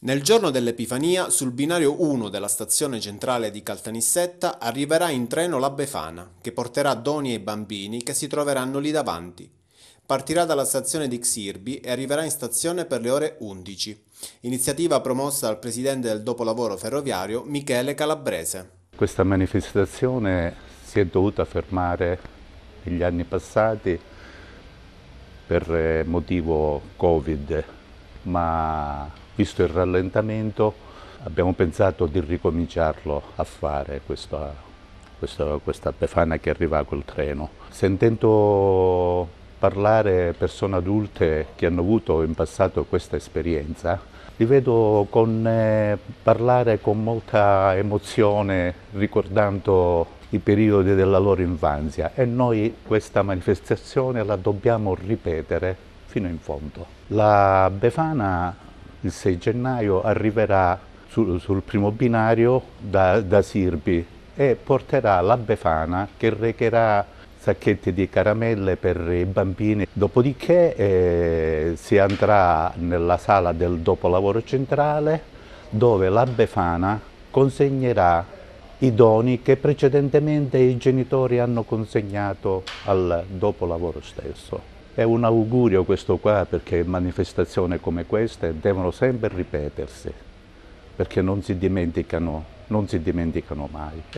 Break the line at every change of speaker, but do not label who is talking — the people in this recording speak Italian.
Nel giorno dell'Epifania, sul binario 1 della stazione centrale di Caltanissetta, arriverà in treno la Befana, che porterà doni ai bambini che si troveranno lì davanti. Partirà dalla stazione di Xirbi e arriverà in stazione per le ore 11. Iniziativa promossa dal presidente del dopolavoro ferroviario Michele Calabrese.
Questa manifestazione si è dovuta fermare negli anni passati per eh, motivo Covid ma visto il rallentamento abbiamo pensato di ricominciarlo a fare questa, questa, questa Befana che arriva col treno. Sentendo parlare persone adulte che hanno avuto in passato questa esperienza, li vedo con, eh, parlare con molta emozione ricordando i periodi della loro infanzia e noi questa manifestazione la dobbiamo ripetere fino in fondo. La Befana il 6 gennaio arriverà sul, sul primo binario da, da Sirbi e porterà la Befana che recherà sacchetti di caramelle per i bambini. Dopodiché eh, si andrà nella sala del dopolavoro centrale dove la Befana consegnerà i doni che precedentemente i genitori hanno consegnato al dopolavoro stesso. È un augurio questo qua perché manifestazioni come queste devono sempre ripetersi,
perché non si dimenticano, non si dimenticano mai.